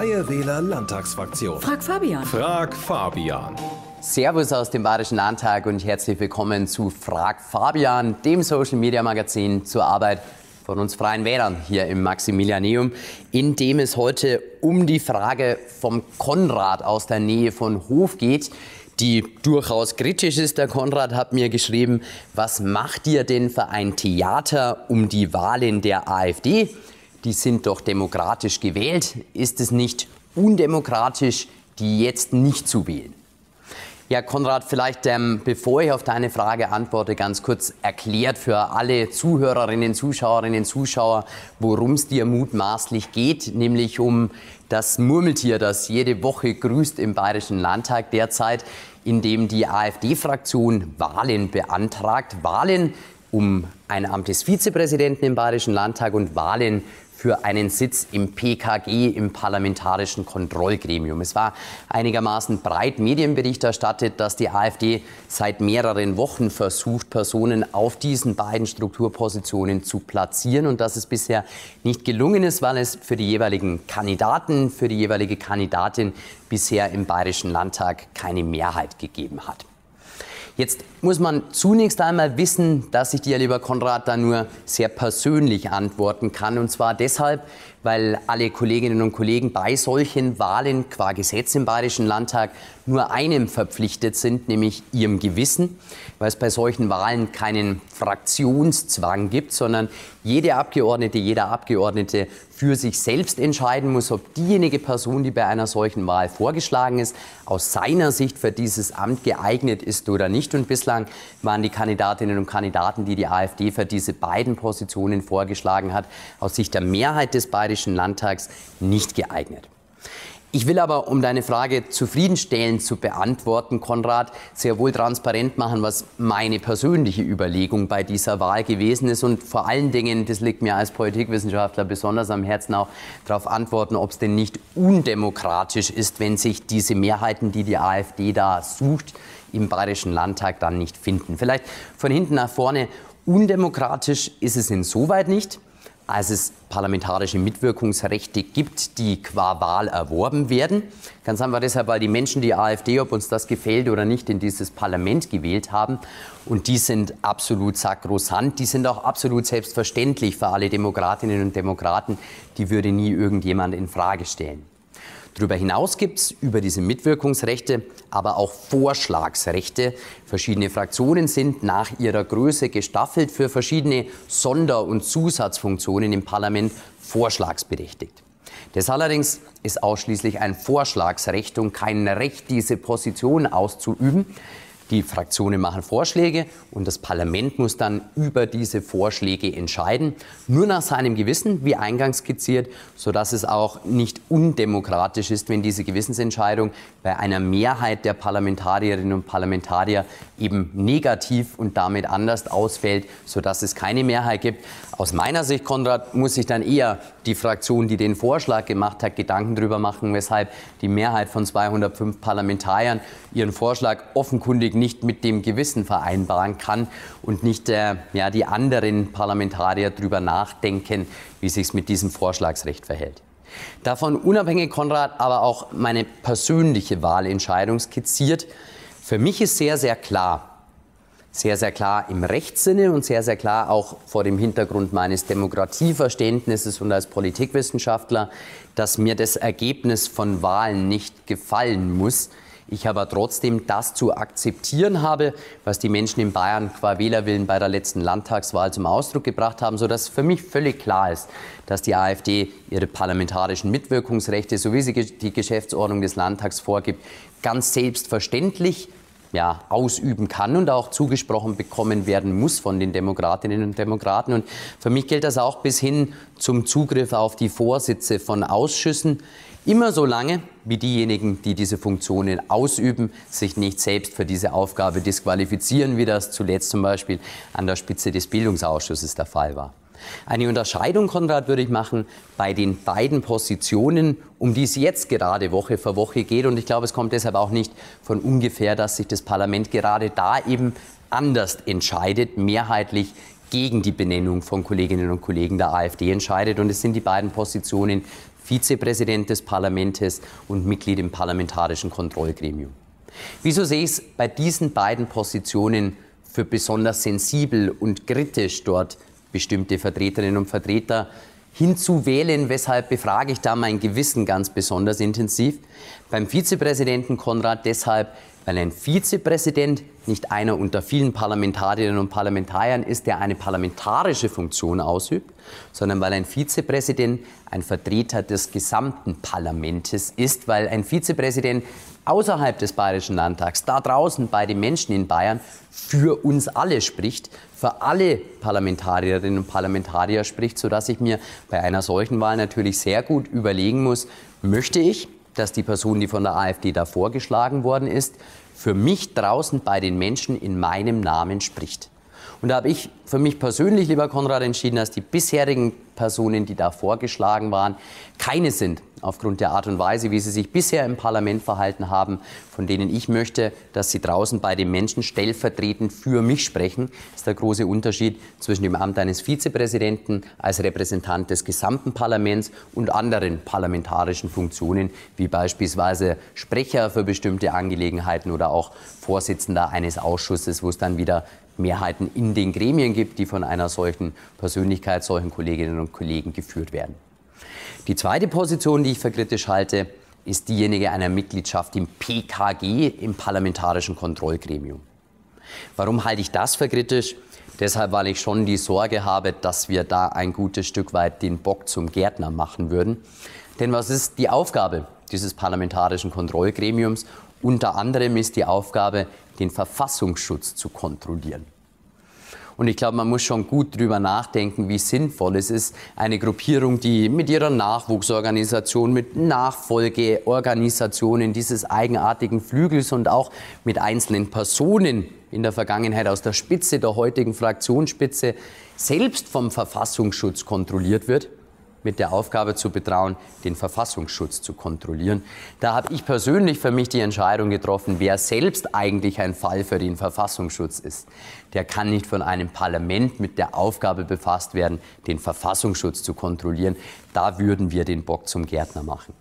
Freie Wähler Landtagsfraktion. Frag Fabian. Frag Fabian. Servus aus dem Bayerischen Landtag und herzlich willkommen zu Frag Fabian, dem Social Media Magazin zur Arbeit von uns Freien Wählern hier im Maximilianeum, in dem es heute um die Frage vom Konrad aus der Nähe von Hof geht die durchaus kritisch ist. Der Konrad hat mir geschrieben, was macht ihr denn für ein Theater um die Wahlen der AfD? die sind doch demokratisch gewählt. Ist es nicht undemokratisch, die jetzt nicht zu wählen? Ja, Konrad, vielleicht ähm, bevor ich auf deine Frage antworte, ganz kurz erklärt für alle Zuhörerinnen, Zuschauerinnen, Zuschauer, worum es dir mutmaßlich geht, nämlich um das Murmeltier, das jede Woche grüßt im Bayerischen Landtag derzeit, in dem die AfD-Fraktion Wahlen beantragt. Wahlen um ein Amt des Vizepräsidenten im Bayerischen Landtag und Wahlen für einen Sitz im PKG, im Parlamentarischen Kontrollgremium. Es war einigermaßen breit Medienbericht erstattet, dass die AfD seit mehreren Wochen versucht, Personen auf diesen beiden Strukturpositionen zu platzieren und dass es bisher nicht gelungen ist, weil es für die jeweiligen Kandidaten, für die jeweilige Kandidatin bisher im Bayerischen Landtag keine Mehrheit gegeben hat. Jetzt muss man zunächst einmal wissen, dass ich dir, lieber Konrad, da nur sehr persönlich antworten kann. Und zwar deshalb, weil alle Kolleginnen und Kollegen bei solchen Wahlen qua Gesetz im Bayerischen Landtag nur einem verpflichtet sind, nämlich ihrem Gewissen, weil es bei solchen Wahlen keinen Fraktionszwang gibt, sondern jede Abgeordnete, jeder Abgeordnete für sich selbst entscheiden muss, ob diejenige Person, die bei einer solchen Wahl vorgeschlagen ist, aus seiner Sicht für dieses Amt geeignet ist oder nicht. Und bislang Bislang waren die Kandidatinnen und Kandidaten, die die AfD für diese beiden Positionen vorgeschlagen hat, aus Sicht der Mehrheit des Bayerischen Landtags nicht geeignet. Ich will aber, um deine Frage zufriedenstellend zu beantworten, Konrad, sehr wohl transparent machen, was meine persönliche Überlegung bei dieser Wahl gewesen ist und vor allen Dingen, das liegt mir als Politikwissenschaftler besonders am Herzen auch, darauf antworten, ob es denn nicht undemokratisch ist, wenn sich diese Mehrheiten, die die AfD da sucht, im Bayerischen Landtag dann nicht finden. Vielleicht von hinten nach vorne, undemokratisch ist es insoweit nicht, als es parlamentarische Mitwirkungsrechte gibt, die qua Wahl erworben werden. Ganz einfach deshalb, weil die Menschen die AfD, ob uns das gefällt oder nicht, in dieses Parlament gewählt haben. Und die sind absolut sakrosant, die sind auch absolut selbstverständlich für alle Demokratinnen und Demokraten. Die würde nie irgendjemand in Frage stellen. Darüber hinaus gibt es über diese Mitwirkungsrechte aber auch Vorschlagsrechte. Verschiedene Fraktionen sind nach ihrer Größe gestaffelt für verschiedene Sonder- und Zusatzfunktionen im Parlament vorschlagsberechtigt. Das allerdings ist ausschließlich ein Vorschlagsrecht und kein Recht, diese Position auszuüben. Die Fraktionen machen Vorschläge und das Parlament muss dann über diese Vorschläge entscheiden, nur nach seinem Gewissen, wie eingangs skizziert, sodass es auch nicht undemokratisch ist, wenn diese Gewissensentscheidung bei einer Mehrheit der Parlamentarierinnen und Parlamentarier eben negativ und damit anders ausfällt, sodass es keine Mehrheit gibt. Aus meiner Sicht, Konrad, muss sich dann eher die Fraktion, die den Vorschlag gemacht hat, Gedanken darüber machen, weshalb die Mehrheit von 205 Parlamentariern ihren Vorschlag offenkundig nicht mit dem Gewissen vereinbaren kann und nicht äh, ja, die anderen Parlamentarier darüber nachdenken, wie sich es mit diesem Vorschlagsrecht verhält. Davon unabhängig, Konrad, aber auch meine persönliche Wahlentscheidung skizziert. Für mich ist sehr, sehr klar, sehr, sehr klar im Rechtssinne und sehr, sehr klar auch vor dem Hintergrund meines Demokratieverständnisses und als Politikwissenschaftler, dass mir das Ergebnis von Wahlen nicht gefallen muss ich aber trotzdem das zu akzeptieren habe, was die Menschen in Bayern qua Wählerwillen bei der letzten Landtagswahl zum Ausdruck gebracht haben, sodass für mich völlig klar ist, dass die AfD ihre parlamentarischen Mitwirkungsrechte, so wie sie die Geschäftsordnung des Landtags vorgibt, ganz selbstverständlich ja, ausüben kann und auch zugesprochen bekommen werden muss von den Demokratinnen und Demokraten. Und für mich gilt das auch bis hin zum Zugriff auf die Vorsitze von Ausschüssen. Immer so lange, wie diejenigen, die diese Funktionen ausüben, sich nicht selbst für diese Aufgabe disqualifizieren, wie das zuletzt zum Beispiel an der Spitze des Bildungsausschusses der Fall war. Eine Unterscheidung, Konrad, würde ich machen bei den beiden Positionen, um die es jetzt gerade Woche für Woche geht. Und ich glaube, es kommt deshalb auch nicht von ungefähr, dass sich das Parlament gerade da eben anders entscheidet, mehrheitlich gegen die Benennung von Kolleginnen und Kollegen der AfD entscheidet. Und es sind die beiden Positionen Vizepräsident des Parlaments und Mitglied im parlamentarischen Kontrollgremium. Wieso sehe ich es bei diesen beiden Positionen für besonders sensibel und kritisch dort bestimmte Vertreterinnen und Vertreter hinzuwählen, weshalb befrage ich da mein Gewissen ganz besonders intensiv. Beim Vizepräsidenten Konrad deshalb weil ein Vizepräsident nicht einer unter vielen Parlamentarierinnen und Parlamentariern ist, der eine parlamentarische Funktion ausübt, sondern weil ein Vizepräsident ein Vertreter des gesamten Parlamentes ist, weil ein Vizepräsident außerhalb des Bayerischen Landtags, da draußen bei den Menschen in Bayern, für uns alle spricht, für alle Parlamentarierinnen und Parlamentarier spricht, sodass ich mir bei einer solchen Wahl natürlich sehr gut überlegen muss, möchte ich dass die Person, die von der AfD da vorgeschlagen worden ist, für mich draußen bei den Menschen in meinem Namen spricht. Und da habe ich für mich persönlich, lieber Konrad, entschieden, dass die bisherigen Personen, die da vorgeschlagen waren, keine sind aufgrund der Art und Weise, wie sie sich bisher im Parlament verhalten haben, von denen ich möchte, dass sie draußen bei den Menschen stellvertretend für mich sprechen, das ist der große Unterschied zwischen dem Amt eines Vizepräsidenten als Repräsentant des gesamten Parlaments und anderen parlamentarischen Funktionen, wie beispielsweise Sprecher für bestimmte Angelegenheiten oder auch Vorsitzender eines Ausschusses, wo es dann wieder Mehrheiten in den Gremien gibt, die von einer solchen Persönlichkeit, solchen Kolleginnen und Kollegen geführt werden. Die zweite Position, die ich für kritisch halte, ist diejenige einer Mitgliedschaft im PKG, im Parlamentarischen Kontrollgremium. Warum halte ich das für kritisch? Deshalb, weil ich schon die Sorge habe, dass wir da ein gutes Stück weit den Bock zum Gärtner machen würden. Denn was ist die Aufgabe dieses parlamentarischen Kontrollgremiums? Unter anderem ist die Aufgabe, den Verfassungsschutz zu kontrollieren. Und ich glaube, man muss schon gut drüber nachdenken, wie sinnvoll es ist, eine Gruppierung, die mit ihrer Nachwuchsorganisation, mit Nachfolgeorganisationen dieses eigenartigen Flügels und auch mit einzelnen Personen in der Vergangenheit aus der Spitze der heutigen Fraktionsspitze selbst vom Verfassungsschutz kontrolliert wird, mit der Aufgabe zu betrauen, den Verfassungsschutz zu kontrollieren. Da habe ich persönlich für mich die Entscheidung getroffen, wer selbst eigentlich ein Fall für den Verfassungsschutz ist. Der kann nicht von einem Parlament mit der Aufgabe befasst werden, den Verfassungsschutz zu kontrollieren. Da würden wir den Bock zum Gärtner machen.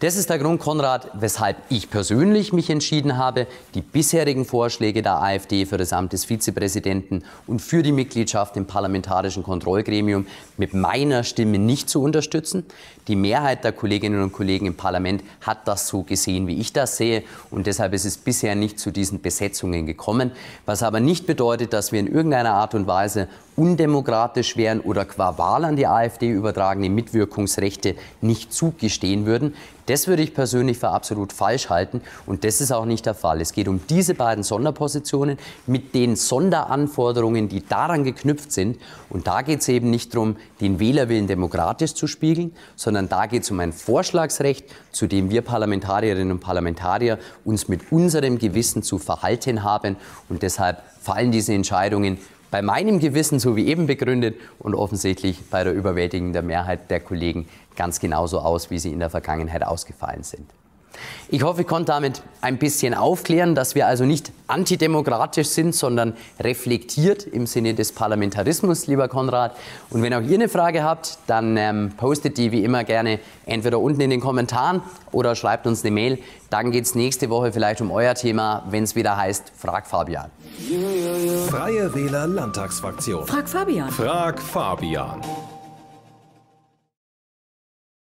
Das ist der Grund, Konrad, weshalb ich persönlich mich entschieden habe, die bisherigen Vorschläge der AfD für das Amt des Vizepräsidenten und für die Mitgliedschaft im Parlamentarischen Kontrollgremium mit meiner Stimme nicht zu unterstützen. Die Mehrheit der Kolleginnen und Kollegen im Parlament hat das so gesehen, wie ich das sehe. Und deshalb ist es bisher nicht zu diesen Besetzungen gekommen. Was aber nicht bedeutet, dass wir in irgendeiner Art und Weise undemokratisch wären oder qua Wahl an die AfD übertragene Mitwirkungsrechte nicht zugestehen würden. Das würde ich persönlich für absolut falsch halten und das ist auch nicht der Fall. Es geht um diese beiden Sonderpositionen mit den Sonderanforderungen, die daran geknüpft sind. Und da geht es eben nicht darum, den Wählerwillen demokratisch zu spiegeln, sondern da geht es um ein Vorschlagsrecht, zu dem wir Parlamentarierinnen und Parlamentarier uns mit unserem Gewissen zu verhalten haben. Und deshalb fallen diese Entscheidungen bei meinem Gewissen, so wie eben begründet, und offensichtlich bei der überwältigenden Mehrheit der Kollegen ganz genauso aus, wie sie in der Vergangenheit ausgefallen sind. Ich hoffe, ich konnte damit ein bisschen aufklären, dass wir also nicht antidemokratisch sind, sondern reflektiert im Sinne des Parlamentarismus, lieber Konrad. Und wenn auch ihr eine Frage habt, dann ähm, postet die wie immer gerne entweder unten in den Kommentaren oder schreibt uns eine Mail. Dann geht es nächste Woche vielleicht um euer Thema, wenn es wieder heißt, frag Fabian. Freie Wähler Landtagsfraktion. Frag Fabian. Frag Fabian.